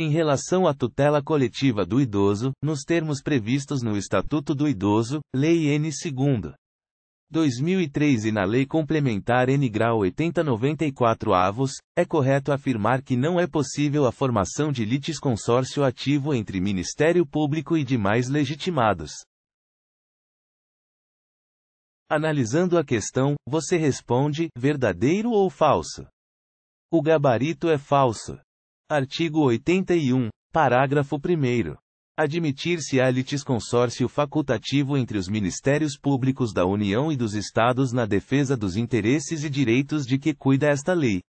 Em relação à tutela coletiva do idoso, nos termos previstos no Estatuto do Idoso, Lei N. 2. 2003 e na Lei Complementar N. Grau 8094 avos, é correto afirmar que não é possível a formação de litisconsórcio ativo entre Ministério Público e demais legitimados. Analisando a questão, você responde, verdadeiro ou falso? O gabarito é falso. Artigo 81. Parágrafo 1. admitir se a litisconsórcio facultativo entre os Ministérios Públicos da União e dos Estados na defesa dos interesses e direitos de que cuida esta lei,